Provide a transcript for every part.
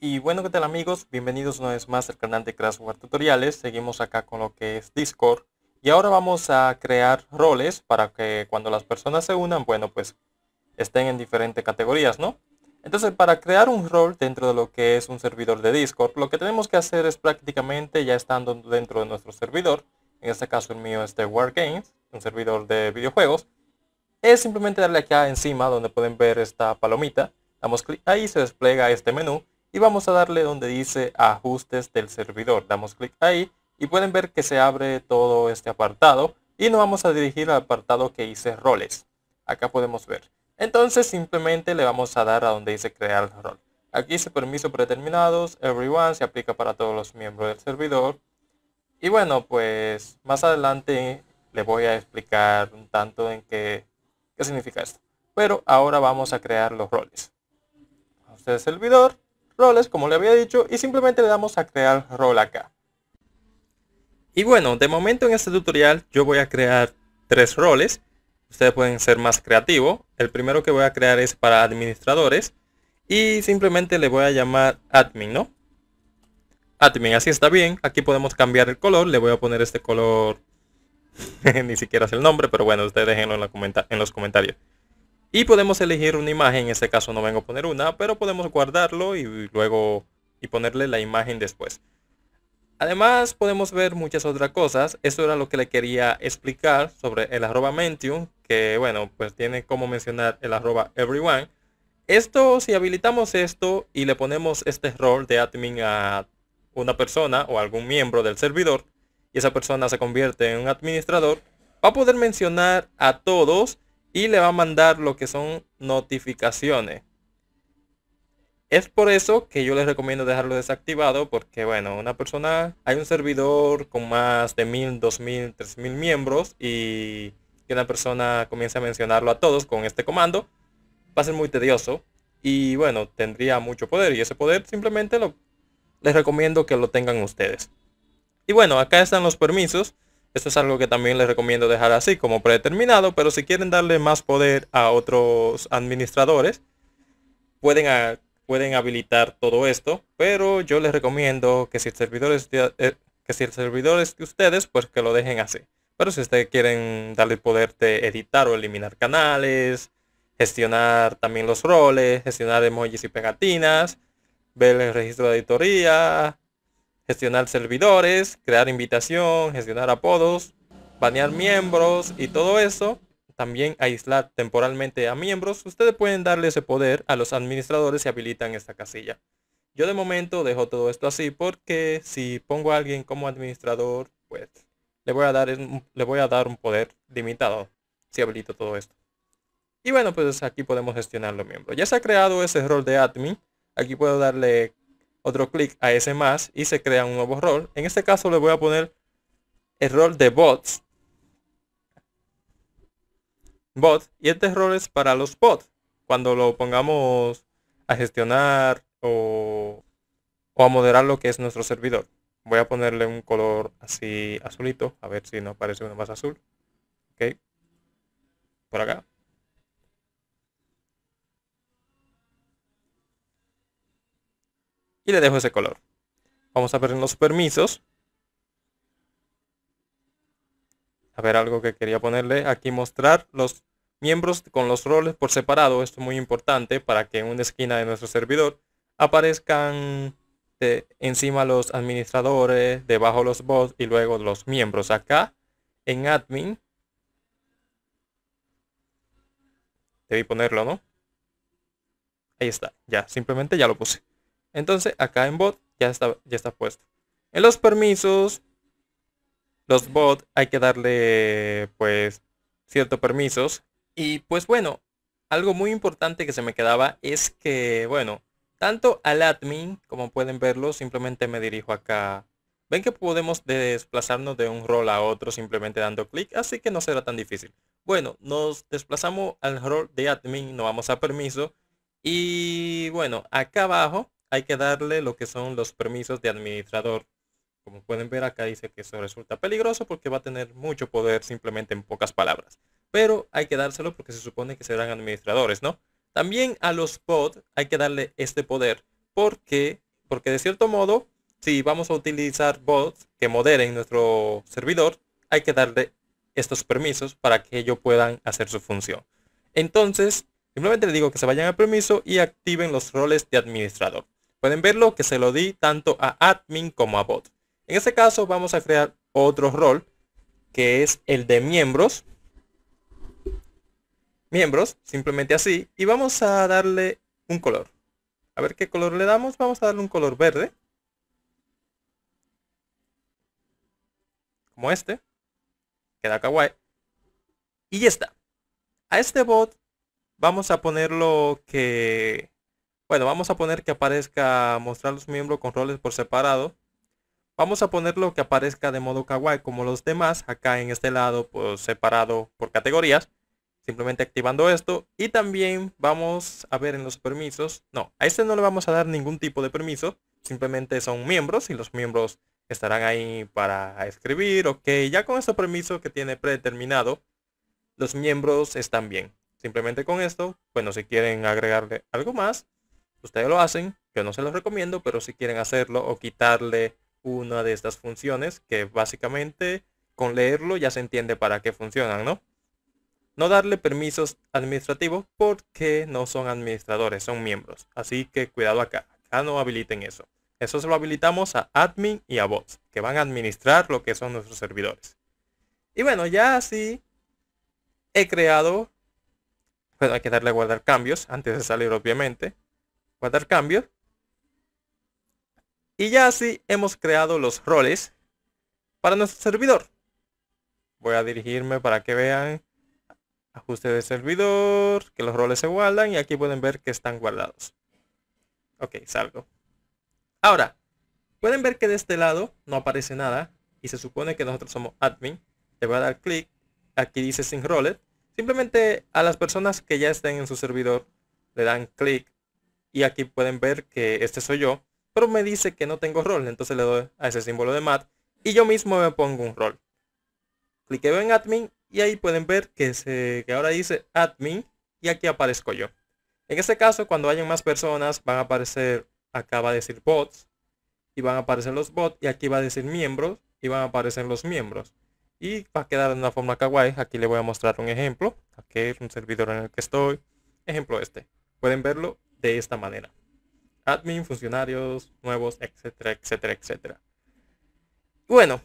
Y bueno, ¿qué tal amigos? Bienvenidos una vez más al canal de War Tutoriales. Seguimos acá con lo que es Discord. Y ahora vamos a crear roles para que cuando las personas se unan, bueno, pues estén en diferentes categorías, ¿no? Entonces, para crear un rol dentro de lo que es un servidor de Discord, lo que tenemos que hacer es prácticamente ya estando dentro de nuestro servidor, en este caso el mío es de Games un servidor de videojuegos, es simplemente darle acá encima donde pueden ver esta palomita, damos clic ahí se despliega este menú y vamos a darle donde dice ajustes del servidor. Damos clic ahí y pueden ver que se abre todo este apartado y nos vamos a dirigir al apartado que dice roles. Acá podemos ver. Entonces simplemente le vamos a dar a donde dice crear rol. Aquí dice permiso predeterminados, everyone, se aplica para todos los miembros del servidor. Y bueno, pues más adelante le voy a explicar un tanto en qué, significa esto. Pero ahora vamos a crear los roles. Vamos a servidor roles como le había dicho y simplemente le damos a crear rol acá. Y bueno, de momento en este tutorial yo voy a crear tres roles. Ustedes pueden ser más creativo El primero que voy a crear es para administradores y simplemente le voy a llamar admin, ¿no? Admin, así está bien. Aquí podemos cambiar el color. Le voy a poner este color, ni siquiera es el nombre, pero bueno, ustedes déjenlo en, la comenta en los comentarios. Y podemos elegir una imagen, en este caso no vengo a poner una, pero podemos guardarlo y luego y ponerle la imagen después. Además podemos ver muchas otras cosas. eso era lo que le quería explicar sobre el arroba mentium, que bueno, pues tiene como mencionar el arroba everyone. Esto, si habilitamos esto y le ponemos este rol de admin a una persona o algún miembro del servidor, y esa persona se convierte en un administrador, va a poder mencionar a todos y le va a mandar lo que son notificaciones. Es por eso que yo les recomiendo dejarlo desactivado porque, bueno, una persona, hay un servidor con más de dos mil tres mil miembros y que una persona comience a mencionarlo a todos con este comando, va a ser muy tedioso y, bueno, tendría mucho poder y ese poder simplemente lo, les recomiendo que lo tengan ustedes. Y bueno, acá están los permisos. Esto es algo que también les recomiendo dejar así como predeterminado, pero si quieren darle más poder a otros administradores, pueden, pueden habilitar todo esto, pero yo les recomiendo que si el servidor eh, que si el servidor es de ustedes, pues que lo dejen así. Pero si ustedes quieren darle poder de editar o eliminar canales, gestionar también los roles, gestionar emojis y pegatinas, ver el registro de editoría, gestionar servidores, crear invitación, gestionar apodos, banear miembros y todo eso. También aislar temporalmente a miembros. Ustedes pueden darle ese poder a los administradores si habilitan esta casilla. Yo de momento dejo todo esto así porque si pongo a alguien como administrador, pues le voy a dar un, le voy a dar un poder limitado si habilito todo esto. Y bueno, pues aquí podemos gestionar los miembros. Ya se ha creado ese rol de admin. Aquí puedo darle otro clic a ese más y se crea un nuevo rol. En este caso le voy a poner el rol de bots. Bot. Y este rol es para los bots. Cuando lo pongamos a gestionar o, a moderar lo que es nuestro servidor. Voy a ponerle un color así azulito. A ver si no aparece uno más azul. Ok. Por acá. y le dejo ese color. Vamos a ver en los permisos. A ver algo que quería ponerle. Aquí mostrar los miembros con los roles por separado. Esto es muy importante para que en una esquina de nuestro servidor aparezcan encima los administradores, debajo los bots y luego los miembros. Acá en admin. Debí ponerlo, ¿no? Ahí está. Ya, simplemente ya lo puse. Entonces acá en bot ya está, ya está puesto. En los permisos, los bot, hay que darle pues ciertos permisos. Y pues bueno, algo muy importante que se me quedaba es que, bueno, tanto al admin, como pueden verlo, simplemente me dirijo acá. Ven que podemos desplazarnos de un rol a otro simplemente dando clic, así que no será tan difícil. Bueno, nos desplazamos al rol de admin, nos vamos a permiso. Y bueno, acá abajo hay que darle lo que son los permisos de administrador. Como pueden ver acá dice que eso resulta peligroso porque va a tener mucho poder simplemente en pocas palabras. Pero hay que dárselo porque se supone que serán administradores, ¿no? También a los bots hay que darle este poder. porque Porque de cierto modo, si vamos a utilizar bots que moderen nuestro servidor, hay que darle estos permisos para que ellos puedan hacer su función. Entonces, simplemente le digo que se vayan al permiso y activen los roles de administrador. Pueden verlo que se lo di tanto a admin como a bot. En este caso vamos a crear otro rol que es el de miembros. Miembros, simplemente así. Y vamos a darle un color. A ver qué color le damos. Vamos a darle un color verde. Como este. Queda kawaii. Y ya está. A este bot vamos a ponerlo que bueno, vamos a poner que aparezca mostrar los miembros con roles por separado. Vamos a ponerlo que aparezca de modo kawaii como los demás, acá en este lado pues, separado por categorías. Simplemente activando esto. Y también vamos a ver en los permisos. No, a este no le vamos a dar ningún tipo de permiso. Simplemente son miembros y los miembros estarán ahí para escribir. Ok, ya con este permiso que tiene predeterminado, los miembros están bien. Simplemente con esto, bueno, si quieren agregarle algo más, ustedes lo hacen, yo no se los recomiendo, pero si quieren hacerlo o quitarle una de estas funciones, que básicamente con leerlo ya se entiende para qué funcionan, ¿no? No darle permisos administrativos porque no son administradores, son miembros. Así que cuidado acá, acá no habiliten eso. Eso se lo habilitamos a admin y a bots, que van a administrar lo que son nuestros servidores. Y bueno, ya así he creado, bueno, hay que darle a guardar cambios antes de salir obviamente dar cambios. Y ya así hemos creado los roles para nuestro servidor. Voy a dirigirme para que vean ajuste de servidor, que los roles se guardan y aquí pueden ver que están guardados. Ok, salgo. Ahora, pueden ver que de este lado no aparece nada y se supone que nosotros somos admin. Le voy a dar clic, aquí dice sin roles. Simplemente a las personas que ya estén en su servidor le dan clic y aquí pueden ver que este soy yo, pero me dice que no tengo rol, entonces le doy a ese símbolo de mat y yo mismo me pongo un rol. Cliqueo en admin y ahí pueden ver que, se, que ahora dice admin y aquí aparezco yo. En este caso, cuando hayan más personas, van a aparecer, acá va a decir bots, y van a aparecer los bots, y aquí va a decir miembros, y van a aparecer los miembros. Y va a quedar de una forma kawaii, aquí le voy a mostrar un ejemplo, aquí es un servidor en el que estoy, ejemplo este. Pueden verlo de esta manera. Admin, funcionarios nuevos, etcétera, etcétera, etcétera. Bueno,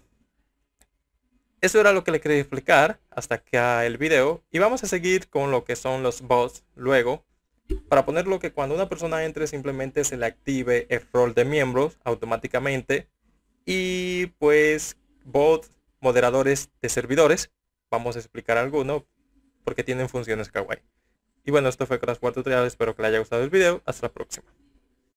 eso era lo que le quería explicar hasta acá el video. Y vamos a seguir con lo que son los bots luego. Para ponerlo que cuando una persona entre simplemente se le active el rol de miembros automáticamente. Y pues bots, moderadores de servidores. Vamos a explicar alguno porque tienen funciones kawaii. Y bueno, esto fue Crash War Tutorial, espero que les haya gustado el video. Hasta la próxima.